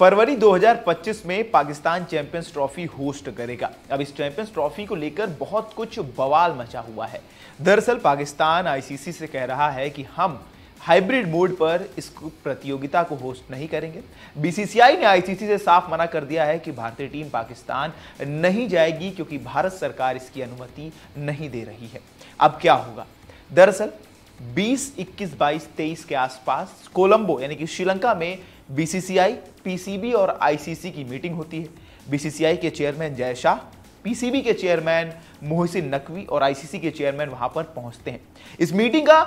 फरवरी 2025 में Pakistan champions trophy host करेगा अब इस चैंपियंस ट्रॉफी को लेकर बहुत कुछ बवाल मचा हुआ है दरअसल पाकिस्तान आईसीसी से कह रहा है कि हम हाइब्रिड मोड पर इस प्रतियोगिता को होस्ट नहीं करेंगे बीसीसीआई ने आईसीसी से साफ मना कर दिया है कि भारतीय टीम पाकिस्तान नहीं जाएगी क्योंकि भारत सरकार इसकी अनुमति नहीं दे रही है अब क्या होगा दरअसल बीस इक्कीस बाईस तेईस के आसपास कोलंबो यानी कि श्रीलंका में बीसीसीआई, पीसीबी और आईसीसी की मीटिंग होती है बीसीसीआई के चेयरमैन जय शाह पीसीबी के चेयरमैन मोहसिन नकवी और आईसीसी के चेयरमैन वहां पर पहुंचते हैं इस मीटिंग का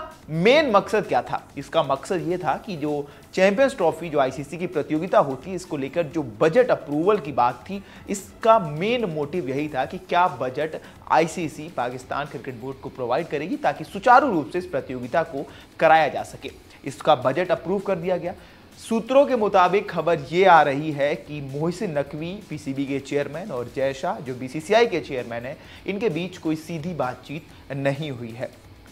मेन मकसद क्या था इसका मकसद यह था कि जो चैंपियंस ट्रॉफी जो आईसीसी की प्रतियोगिता होती है इसको लेकर जो बजट अप्रूवल की बात थी इसका मेन मोटिव यही था कि क्या budget ICC Pakistan cricket board को प्रोवाइड करेगी ताकि सुचारू रूप से इस प्रतियोगिता को कराया जा सके इसका बजट अप्रूव कर दिया गया सूत्रों के मुताबिक खबर ये आ रही है कि मोहसिन नकवी पीसीबी के चेयरमैन और जय शाह जो बीसीसीआई के चेयरमैन हैं इनके बीच कोई सीधी बातचीत नहीं हुई है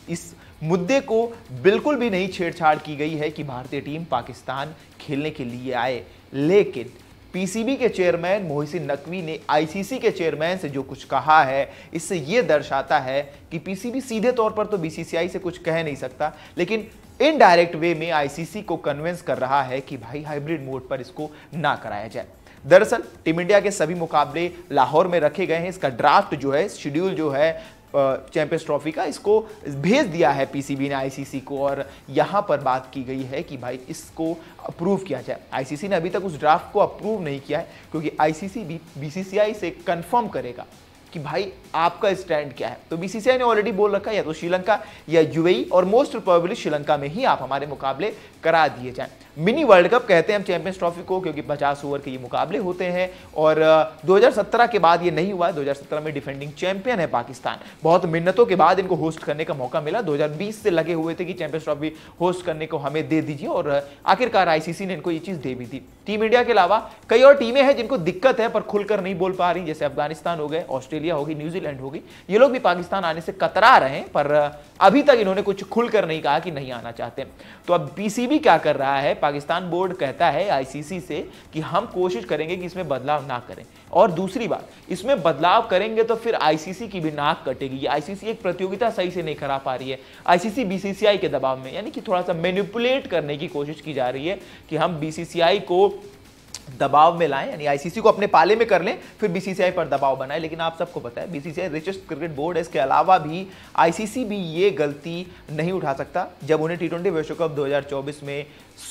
इस मुद्दे को बिल्कुल भी नहीं छेड़छाड़ की गई है कि भारतीय टीम पाकिस्तान खेलने के लिए आए लेकिन पीसीबी के चेयरमैन मोहसिन नकवी ने आईसीसी के चेयरमैन से जो कुछ कहा है इससे ये दर्शाता है कि पीसीबी सीधे तौर पर तो बीसीसीआई से कुछ कह नहीं सकता लेकिन इनडायरेक्ट वे में आईसीसी को कन्विंस कर रहा है कि भाई हाइब्रिड मोड पर इसको ना कराया जाए दरअसल टीम इंडिया के सभी मुकाबले लाहौर में रखे गए हैं इसका ड्राफ्ट जो है शेड्यूल जो है चैंपियंस ट्रॉफी का इसको भेज दिया है पीसीबी ने आईसीसी को और यहाँ पर बात की गई है कि भाई इसको अप्रूव किया जाए आईसीसी ने अभी तक उस ड्राफ्ट को अप्रूव नहीं किया है क्योंकि आईसीसी भी बीसीसीआई से कंफर्म करेगा कि भाई आपका स्टैंड क्या है तो बीसीसीआई ने ऑलरेडी बोल रखा है या तो श्रीलंका या यूएई e, और मोस्ट प्रोबेबली श्रीलंका में ही आप हमारे मुकाबले करा दिए जाएं मिनी वर्ल्ड कप कहते हैं हम चैंपियंस ट्रॉफी को क्योंकि 50 ओवर के ये मुकाबले होते हैं और 2017 के बाद ये नहीं हुआ 2017 में डिफेंडिंग चैंपियन है पाकिस्तान बहुत मिन्नतों के बाद इनको होस्ट करने का मौका मिला 2020 से लगे हुए थे कि चैंपियंस ट्रॉफी होस्ट करने को हमें दे दीजिए और आखिरकार आईसीसी ने इनको ये चीज़ दे भी दी टीम इंडिया के अलावा कई और टीमें हैं जिनको दिक्कत है पर खुलकर नहीं बोल पा रही जैसे अफगानिस्तान हो गए ऑस्ट्रेलिया ऑस्ट्रेलिया होगी न्यूजीलैंड होगी ये लोग भी पाकिस्तान आने से कतरा रहे हैं पर अभी तक इन्होंने कुछ खुलकर नहीं कहा कि नहीं आना चाहते तो अब पीसीबी क्या कर रहा है पाकिस्तान बोर्ड कहता है आईसीसी से कि हम कोशिश करेंगे कि इसमें बदलाव ना करें और दूसरी बात इसमें बदलाव करेंगे तो फिर आईसीसी की भी नाक कटेगी आईसीसी एक प्रतियोगिता सही से नहीं करा पा रही है आईसीसी बीसीसीआई के दबाव में यानी कि थोड़ा सा मैनिपुलेट करने की कोशिश की जा रही है कि हम बीसीसीआई को दबाव में लाएं यानी आईसीसी को अपने पाले में कर लें फिर बीसीसीआई पर दबाव बनाए लेकिन आप सबको पता है बीसीसीआई रिचेस्ट क्रिकेट बोर्ड है इसके अलावा भी आईसीसी भी ये गलती नहीं उठा सकता जब उन्हें टी ट्वेंटी विश्व कप 2024 में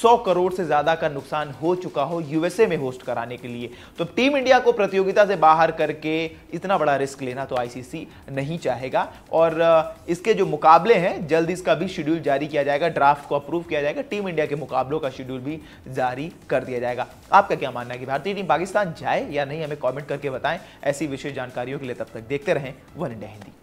100 करोड़ से ज़्यादा का नुकसान हो चुका हो यूएसए में होस्ट कराने के लिए तो टीम इंडिया को प्रतियोगिता से बाहर करके इतना बड़ा रिस्क लेना तो आईसीसी नहीं चाहेगा और इसके जो मुकाबले हैं जल्द इसका भी शेड्यूल जारी किया जाएगा ड्राफ्ट को अप्रूव किया जाएगा टीम इंडिया के मुकाबलों का शेड्यूल भी जारी कर दिया जाएगा आपका क्या मानना है कि भारतीय टीम पाकिस्तान जाए या नहीं हमें कॉमेंट करके बताएं ऐसी विशेष जानकारियों के लिए तब तक देखते रहें वन इंडिया हिंदी